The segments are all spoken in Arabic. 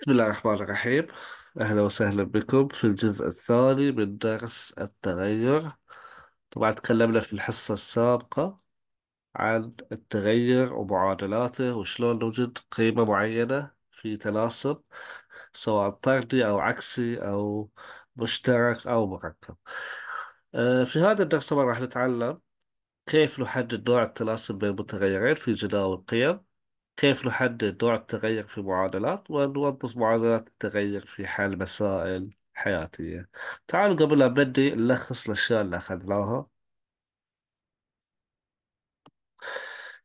بسم الله الرحمن الرحيم أهلا وسهلا بكم في الجزء الثاني من درس التغير طبعا تكلمنا في الحصة السابقة عن التغير ومعادلاته وشلون نوجد قيمة معينة في تناسب سواء طردي أو عكسي أو مشترك أو مركب آه، في هذا الدرس طبعا راح نتعلم كيف نحدد نوع التناسب بين المتغيرين في جداول القيم كيف نحدد نوع التغير في معادلات ونوظف معادلات التغير في حل مسائل حياتية تعالوا قبل لا نبدي نلخص الأشياء اللي أخذناها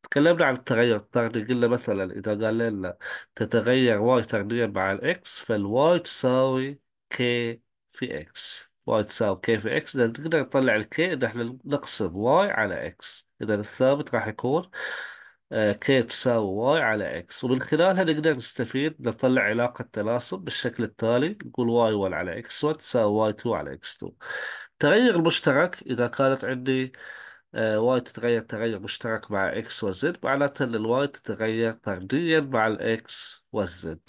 تكلمنا عن التغير الطردي قلنا مثلا إذا قال لنا تتغير واي طرديا مع الإكس فالواي تساوي كي في إكس واي تساوي كي في إكس إذا نقدر نطلع الكي إذا إحنا نقسم واي على إكس إذا الثابت راح يكون كي آه، تساوي واي على اكس ومن خلالها نقدر نستفيد نطلع علاقة تناسب بالشكل التالي نقول واي 1 على اكس 1 تساوي واي 2 على اكس 2 تغير مشترك إذا كانت عندي واي آه، تتغير تغير مشترك مع اكس وزد معناته ان الواي تتغير فرديا مع الاكس والزد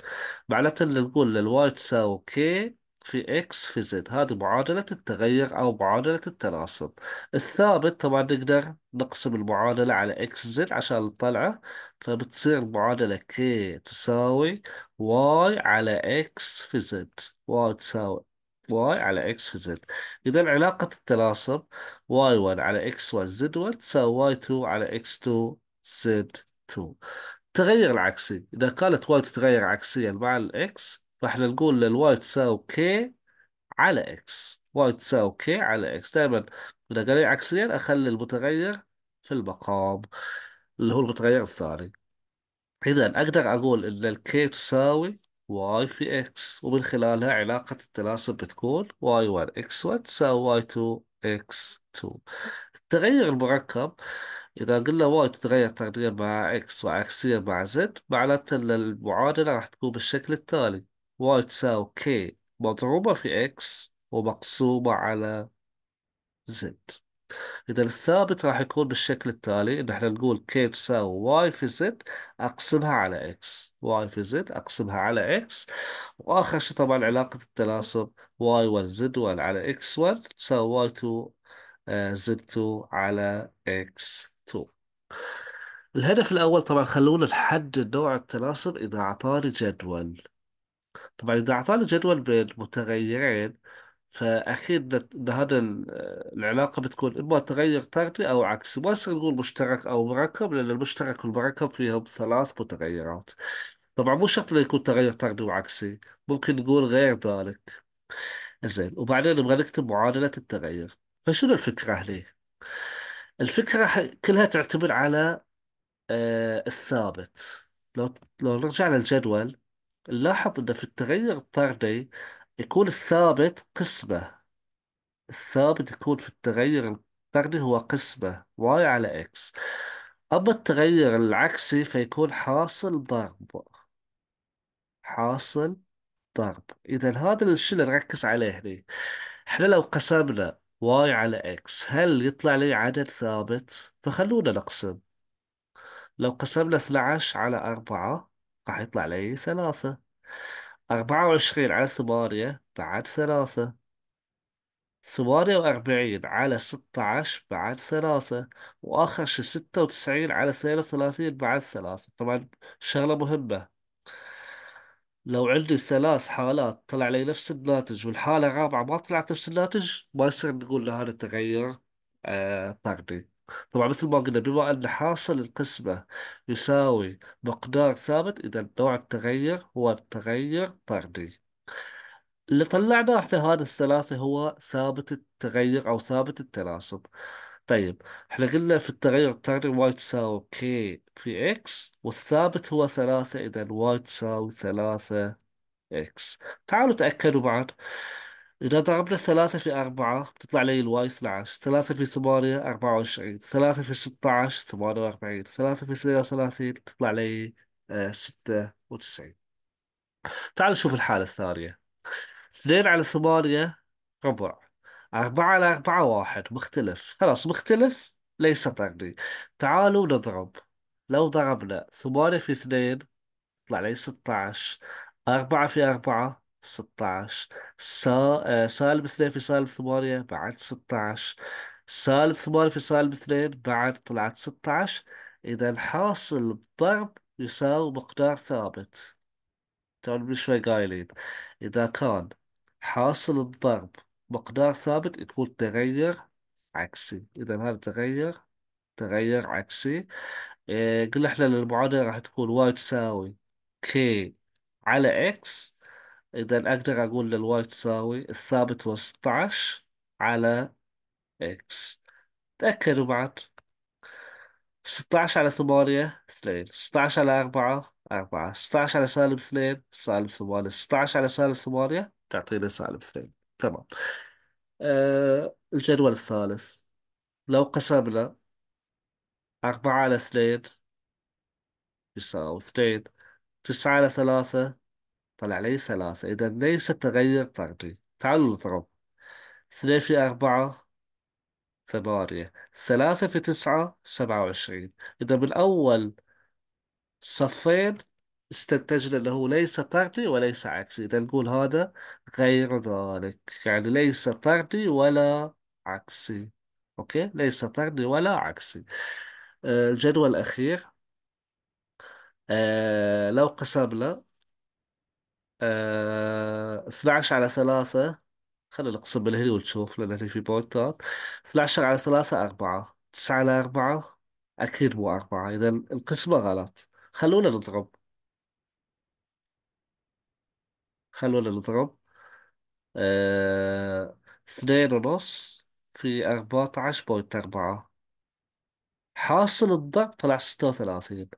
معناته نقول للواي تساوي كي في اكس في زد هذه معادلة التغير أو معادلة التناسب الثابت طبعا نقدر نقسم المعادلة على اكس زد عشان نطلعه فبتصير المعادلة كي تساوي واي على اكس في زد واي تساوي واي على اكس في زد إذا علاقة التناسب واي 1 على اكس 1 زد 1 تساوي واي 2 على اكس 2 زد 2 التغير العكسي إذا كانت واي تتغير عكسيا مع الإكس فاحنا نقول للواي تساوي كي على اكس واي تساوي كي على اكس دائما متغيرين عكسيا اخلي المتغير في المقام اللي هو المتغير الثاني اذا اقدر اقول ان الكي تساوي واي في اكس ومن خلالها علاقة التناسب بتكون واي 1 اكس 1 تساوي واي 2 اكس 2 التغير المركب إذا قلنا واي تتغير تقدير مع اكس وعكسيا مع زد معناته أن المعادلة راح تكون بالشكل التالي y تساوي k مضروبة في اكس ومقسومة على زد إذا الثابت راح يكون بالشكل التالي إن إحنا نقول كي تساوي واي في زد أقسمها على إكس واي في زد أقسمها على إكس وآخر شيء طبعا علاقة التناسب واي 1 زد 1 على إكس 1 تساوي واي 2 آه، زد 2 على إكس 2 الهدف الأول طبعا خلونا نحدد نوع التناسب إذا أعطاني جدول طبعا إذا أعطانا جدول بالمتغيرين فأكيد ده هذا آه، العلاقة بتكون إما تغير طردي أو عكسي ما يصير نقول مشترك أو مركب لأن المشترك والمركب فيهم ثلاث متغيرات طبعا مو شرط إنه يكون تغير طردي وعكسي ممكن نقول غير ذلك زين وبعدين نبغى نكتب معادلة التغير فشنو الفكرة هنا؟ الفكرة كلها تعتمد على آه الثابت لو لو نرجع للجدول نلاحظ إنه في التغير الطردي يكون الثابت قسمة الثابت يكون في التغير الطردي هو قسمة واي على إكس أما التغير العكسي فيكون حاصل ضرب حاصل ضرب إذا هذا الشيء اللي نركز عليه هني إحنا لو قسمنا واي على إكس هل يطلع لي عدد ثابت؟ فخلونا نقسم لو قسمنا 12 على 4 راح يطلع لي ثلاثة أربعة وعشرين على ثمانية بعد ثلاثة ثمانية وأربعين على ستة عشر بعد ثلاثة وآخر شي ستة وتسعين على اثنين وثلاثين بعد ثلاثة طبعا شغلة مهمة لو عندي ثلاث حالات طلع لي نفس الناتج والحالة الرابعة ما طلعت نفس الناتج ما يصير نقول له هذا تغير آه طردي طبعا مثل ما قلنا بما أن حاصل القسمة يساوي مقدار ثابت إذا نوع التغير هو التغير طردي اللي طلعناه احنا هذا الثلاثة هو ثابت التغير أو ثابت التناسب طيب احنا قلنا في التغير الطردي واي تساوي كي في اكس والثابت هو ثلاثة إذا واي تساوي ثلاثة اكس تعالوا تأكدوا بعد إذا ضربنا ثلاثة في أربعة بتطلع لي الواي 12 ثلاثة في ثمانية أربعة وعشرين ثلاثة في ستة عشر ثمانية وأربعين ثلاثة في اثنين وثلاثين بتطلع لي آه، ستة وتسعين تعال نشوف الحالة الثانية اثنين على ثمانية ربع أربعة على أربعة واحد مختلف خلاص مختلف ليس طردي تعالوا نضرب لو ضربنا ثمانية في اثنين يطلع لي ستة عشر أربعة في أربعة 16 سا... آه، سالب 2 في سالب 8 بعد 16 سالب 8 في سالب 2 بعد طلعت 16 إذا حاصل الضرب يساوي مقدار ثابت تعال من شوي قايلين إذا كان حاصل الضرب مقدار ثابت يكون تغير عكسي إذا هذا تغير تغير عكسي آه، قلنا إحنا المعادلة راح تكون واي تساوي كي على اكس إذا أقدر أقول للواي تساوي الثابت هو 16 على إكس تأكدوا بعد 16 على 8 2 16 على 4 4 16 على سالب 2 سالب 8 16 على سالب 8 تعطينا سالب 2 تمام أه الجدول الثالث لو قسمنا 4 على 2 يساوي 2 9 على 3 طلع لي ثلاثة إذا ليس تغير فردي تعالوا نضرب اثنين في أربعة ثمانية ثلاثة في تسعة سبعة وعشرين إذا من أول صفين استنتجنا أنه ليس طردي وليس عكسي إذا نقول هذا غير ذلك يعني ليس طردي ولا عكسي أوكي ليس طردي ولا عكسي آه، الجدول الأخير آه، لو قسمنا آه 12 على 3 خلي نقسم بالهلي ونشوف لأن هني في بوينتات 12 على 3 4 9 على 4 أكيد مو 4 إذا القسمة غلط خلونا نضرب خلونا نضرب آه، اثنين ونص في أربعة عشر بوينت أربعة حاصل الضرب طلع ستة وثلاثين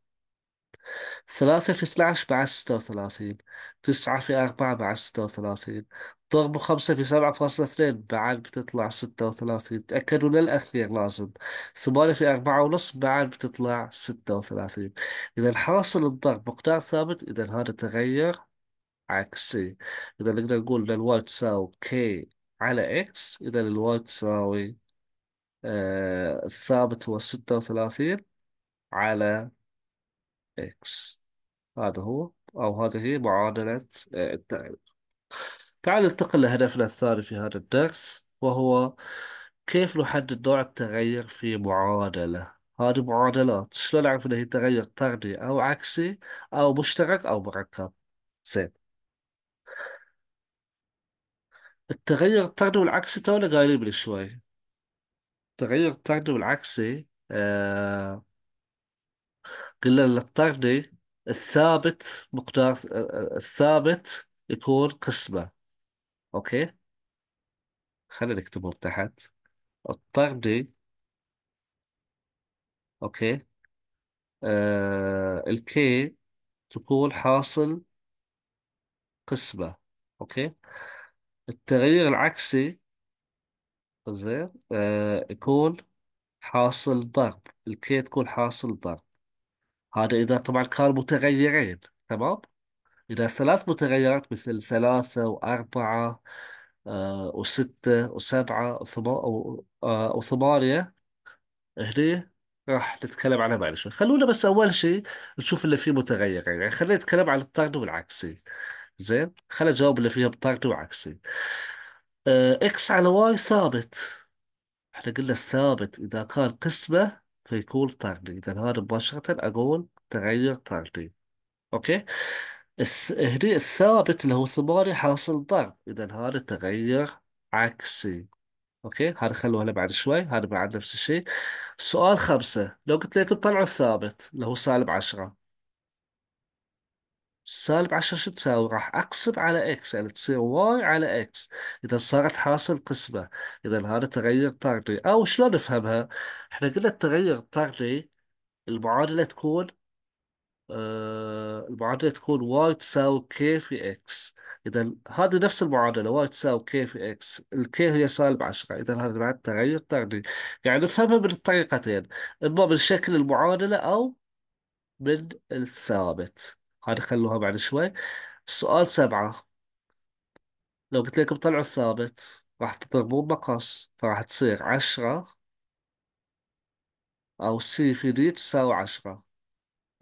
ثلاثة في اثنا عشر بعد ستة وثلاثين تسعة في أربعة بعد ستة وثلاثين ضرب خمسة في سبعة فاصلة اثنين بعد بتطلع ستة وثلاثين تأكدوا للأخير لازم ثمانية في أربعة ونص بعد بتطلع ستة وثلاثين إذا حاصل الضرب مقدار ثابت إذا هذا تغير عكسي إذا نقدر نقول إن الواي تساوي كي على إكس إذا الواي تساوي آه الثابت هو ستة وثلاثين على إكس هذا هو أو هذه هي معادلة آه، الدائرة تعال ننتقل لهدفنا الثاني في هذا الدرس وهو كيف نحدد نوع التغير في معادلة هذه معادلات شلون نعرف إن هي تغير طردي أو عكسي أو مشترك أو مركب زين التغير الطردي والعكسي تونا قايلين من شوي التغير الطردي والعكسي آه قلنا الطردة الثابت مقدار الثابت يكون قسمة أوكي خلينا نكتبه تحت الطرد أوكي آه الكي تكون حاصل قسمة أوكي التغيير العكسي زين آه يكون حاصل ضرب الكي تكون حاصل ضرب هذا إذا طبعا كان متغيرين تمام إذا ثلاث متغيرات مثل ثلاثة وأربعة آه، وستة وسبعة آه، وثمانية هني راح نتكلم عنها بعد شوي خلونا بس أول شيء نشوف اللي فيه متغيرين يعني خلينا نتكلم عن الطرد والعكسي زين خلينا نجاوب اللي فيها بطرد وعكسي آه، إكس على واي ثابت احنا قلنا الثابت إذا كان قسمة فيكون ده هذا مباشرة أقول تغير تارجت أوكي الس... هني الثابت اللي هو ثمانية حاصل ضرب إذا هذا تغير عكسي أوكي هذا خلوه بعد شوي هذا بعد نفس الشيء سؤال خمسة لو قلت لكم طلعوا الثابت اللي هو سالب عشرة سالب 10 شو تساوي راح أقسم على إكس يعني تصير واي على إكس إذا صارت حاصل قسمة إذا هذا تغير طردي أو شلون نفهمها إحنا قلنا التغير الطردي المعادلة تكون آه المعادلة تكون واي تساوي كي في إكس إذا هذه نفس المعادلة واي تساوي كي في إكس الكي هي سالب 10 إذا هذا بعد تغير طردي يعني نفهمها من الطريقتين إما من شكل المعادلة أو من الثابت هذه خلوها بعد شوي السؤال سبعة لو قلت لكم طلعوا الثابت راح تضربون مقص فراح تصير عشرة أو سي في دي تساوي عشرة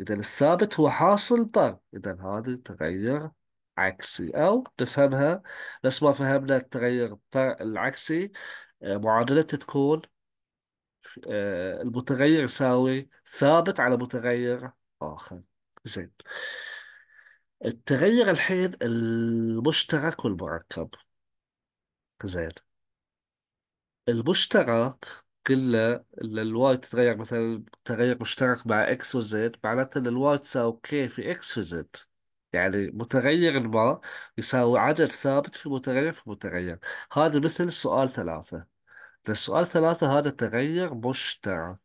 إذا الثابت هو حاصل ضرب طيب. إذا هذا تغير عكسي أو نفهمها بس ما فهمنا التغير العكسي آه، معادلته تكون آه، المتغير يساوي ثابت على متغير آخر زين التغير الحين المشترك والمركب زين المشترك قلنا ان الواي تتغير مثلا تغير مشترك مع اكس وزد معناته ان الواي تساوي كي في اكس في زد يعني متغير ما يساوي عدد ثابت في متغير في متغير هذا مثل سؤال ثلاثة السؤال ثلاثة هذا تغير مشترك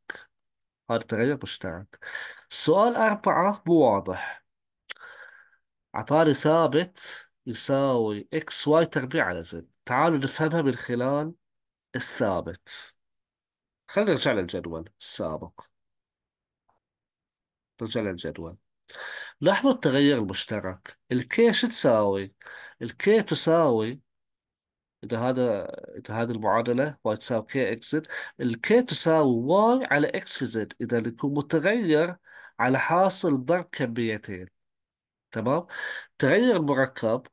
هذا تغير مشترك سؤال أربعة مو واضح عطاري ثابت يساوي اكس واي تربيع على زد تعالوا نفهمها من خلال الثابت خلينا نرجع للجدول السابق نرجع للجدول لاحظوا التغير المشترك الكي شو تساوي الكي تساوي إذا هذا إذا هذه المعادلة واي تساوي كي اكس زد الكي تساوي واي على اكس في زد إذا يكون متغير على حاصل ضرب كميتين تمام تغير المركب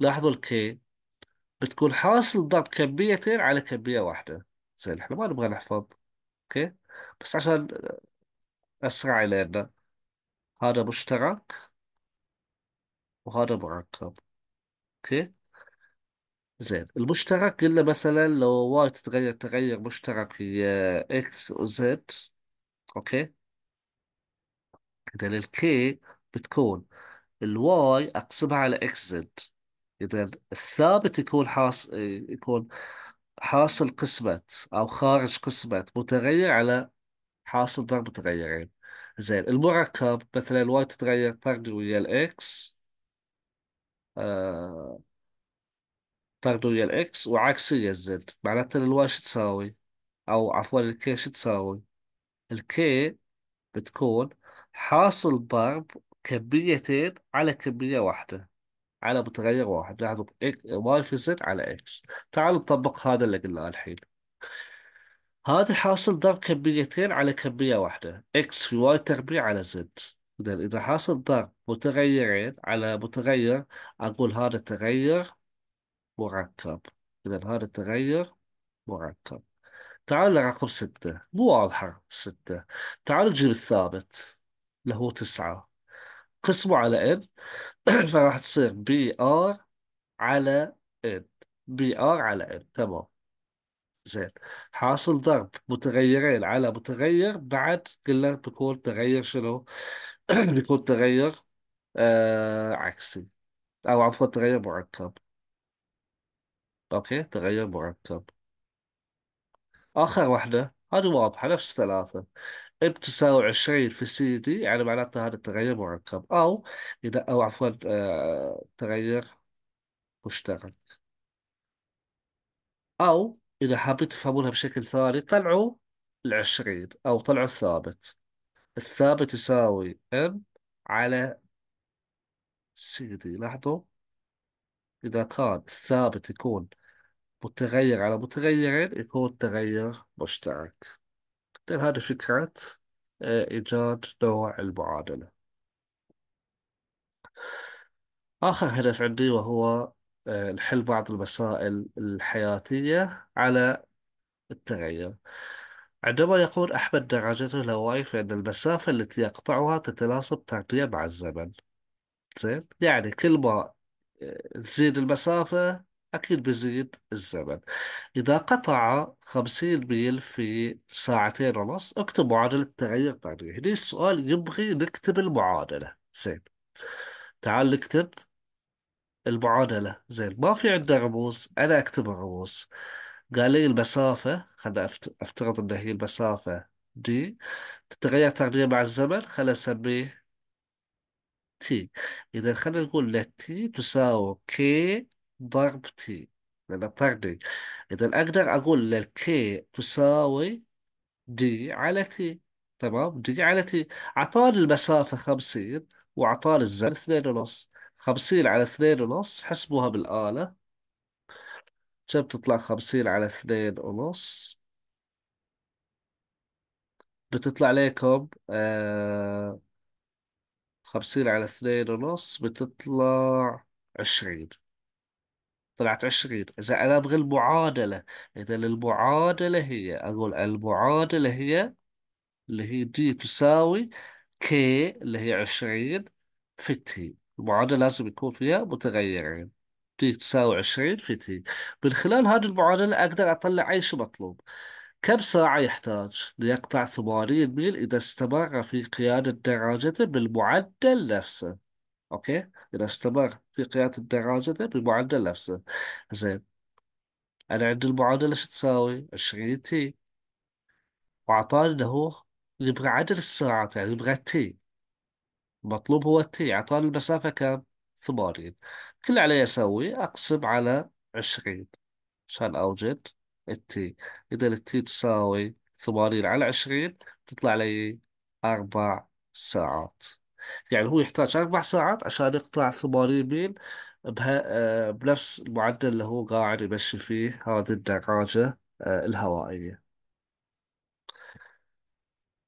لاحظوا الكي بتكون حاصل ضرب كميتين على كمية واحدة زين احنا ما نبغى نحفظ اوكي بس عشان اسرع الينا هذا مشترك وهذا مركب اوكي زين المشترك قلنا مثلا لو واي تتغير تغير مشترك هي اكس وزد اوكي اذا الكي بتكون الواي اقسمها على اكس زد اذا الثابت يكون حاصل يكون حاصل قسمة او خارج قسمة متغير على حاصل ضرب متغيرين زين المركب مثلا الواي تتغير طرد ويا الاكس طرد آه، ويا الاكس ويا الزد معناته الواي شو تساوي او عفوا الكي شو تساوي الكي بتكون حاصل ضرب كبريتين على كبرية واحدة على متغير واحد لاحظوا واي في زد على اكس تعالوا نطبق هذا اللي قلناه الحين هذا حاصل ضرب كبريتين على كبرية واحدة اكس في واي تربيع على زد إذا إذا حاصل ضرب متغيرين على متغير أقول هذا تغير مركب إذا هذا تغير مركب تعالوا لرقم ستة مو واضحة ستة تعالوا نجيب الثابت اللي هو تسعة قسمه على ان فراح تصير بي ار على ان بي ار على ان تمام زين حاصل ضرب متغيرين على متغير بعد قلنا بيكون تغير شنو بيكون تغير آه عكسي او عفوا تغير مركب اوكي تغير مركب اخر واحده هذه واضحه نفس ثلاثه بتساوي 20 في السي دي يعني معناتها هذا التغير مركب أو إذا أو عفوا آه، تغير مشترك أو إذا حابين تفهمونها بشكل ثاني طلعوا 20 أو طلعوا الثابت الثابت يساوي ام على سي دي لاحظوا إذا كان الثابت يكون متغير على متغيرين يكون تغير مشترك هذه آه، فكرة إيجاد نوع المعادلة آخر هدف عندي وهو الحل آه، بعض المسائل الحياتية على التغير عندما يقول أحمد دراجته الهوائي فإن المسافة التي يقطعها تتناسب تغطية مع الزمن زين يعني كل ما آه، تزيد المسافة أكيد بزيد الزمن إذا قطع 50 ميل في ساعتين ونص اكتب معادلة التغير قانوني هنا السؤال يبغي نكتب المعادلة زين تعال نكتب المعادلة زين ما في عندنا رموز أنا أكتب الرموز قال لي المسافة خلنا أفترض أن هي المسافة دي تتغير تغيير مع الزمن خلنا نسميه تي إذا خلينا نقول له تي تساوي كي ضرب تي لأن طردي إذا أقدر أقول للكي تساوي دي على تي تمام دي على تي أعطاني المسافة 50 وأعطاني الزمن 2 ونص 50 على 2 ونص حسبوها بالآلة كم تطلع 50 على 2 ونص بتطلع لكم آه 50 على 2 ونص بتطلع 20 طلعت 20 إذا أنا أبغي المعادلة إذا المعادلة هي أقول المعادلة هي اللي هي دي تساوي كي اللي هي 20 في تي المعادلة لازم يكون فيها متغيرين دي تساوي 20 في تي من خلال هذه المعادلة أقدر أطلع أي شيء مطلوب كم ساعة يحتاج ليقطع 80 ميل إذا استمر في قيادة دراجته بالمعدل نفسه أوكي إذا استمر في قيادة الدراجة بالمعدل نفسه زين أنا عندي المعادلة شو تساوي؟ 20 تي وأعطاني إنه هو يبغى عدد الساعات يعني يبغى تي مطلوب هو تي أعطاني المسافة كم؟ 80 كل اللي علي أسوي أقسم على 20 عشان أوجد التي إذا التي تساوي 80 على 20 تطلع لي 4 ساعات يعني هو يحتاج أربع ساعات عشان يقطع 80 ميل بها آه، بنفس المعدل اللي هو قاعد يمشي فيه هذه الدراجة آه، الهوائية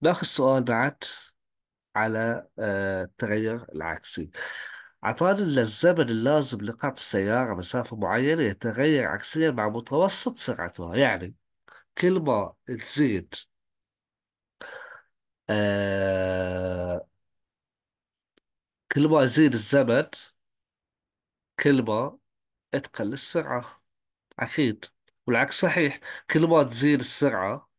ناخذ سؤال بعد على آه، التغير العكسي عطاني إن الزمن اللازم لقطع السيارة مسافة معينة يتغير عكسيا مع متوسط سرعتها يعني كل ما تزيد كل ما يزيد الزمن كل ما تقل السرعة أكيد والعكس صحيح كل ما تزيد السرعة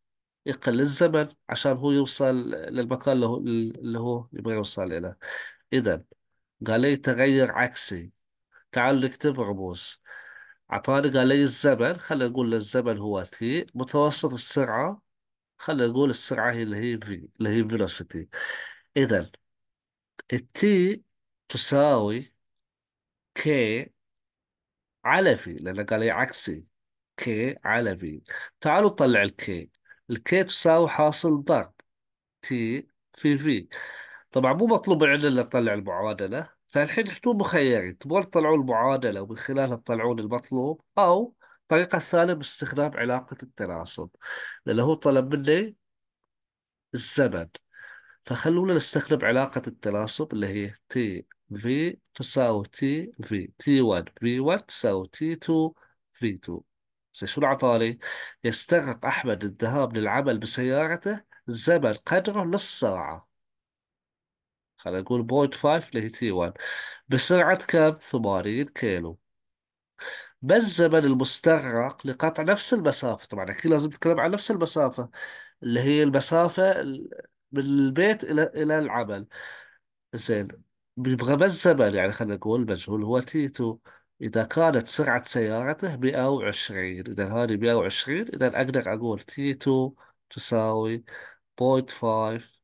يقل الزمن عشان هو يوصل للمكان اللي هو اللي هو يبغى يوصل إليه إذا قال لي تغير عكسي تعال نكتب رموز عطاني قال لي الزمن خلينا نقول الزمن هو تي متوسط السرعة خلينا نقول السرعة هي اللي هي في اللي هي فيلوسيتي إذا التي تساوي كي على في لأنه قال لي عكسي كي على في تعالوا طلع الكي الكي تساوي حاصل ضرب تي في في طبعا مو مطلوب عندنا الا نطلع المعادله فالحين حتو مخيرين تبغون تطلعوا المعادله ومن خلالها تطلعون المطلوب او الطريقه الثانيه باستخدام علاقه التناسب لانه هو طلب مني الزمن فخلونا نستخدم علاقة التناسب اللي هي تي في تساوي تي في تي 1 في 1 تساوي تي 2 في 2 زي شو العطالي يستغرق أحمد الذهاب للعمل بسيارته زمن قدره نص ساعة خلينا نقول 0.5 اللي هي تي 1 بسرعة كم؟ 80 كيلو ما الزمن المستغرق لقطع نفس المسافة طبعا أكيد لازم نتكلم عن نفس المسافة اللي هي المسافة من البيت إلى إلى العمل زين بيبغى بس زمن يعني خلينا نقول مجهول هو تيتو إذا كانت سرعة سيارته 120 إذا هذه 120 إذا أقدر أقول تيتو تساوي 0.5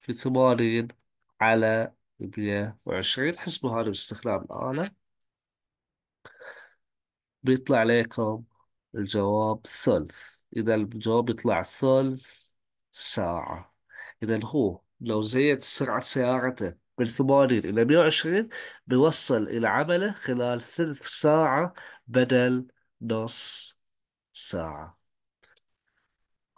في 80 على 120 حسبوا هذا باستخدام الآلة بيطلع لكم الجواب ثلث إذا الجواب يطلع ثلث ساعة إذا هو لو زيد سرعة سيارته من 80 إلى 120 بيوصل إلى عمله خلال ثلث ساعة بدل نص ساعة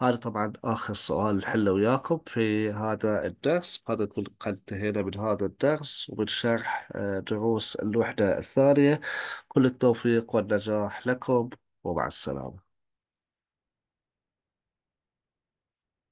هذا طبعا آخر سؤال نحله وياكم في هذا الدرس هذا نكون قد انتهينا من هذا الدرس ومن شرح آه، دروس الوحدة الثانية كل التوفيق والنجاح لكم ومع السلامة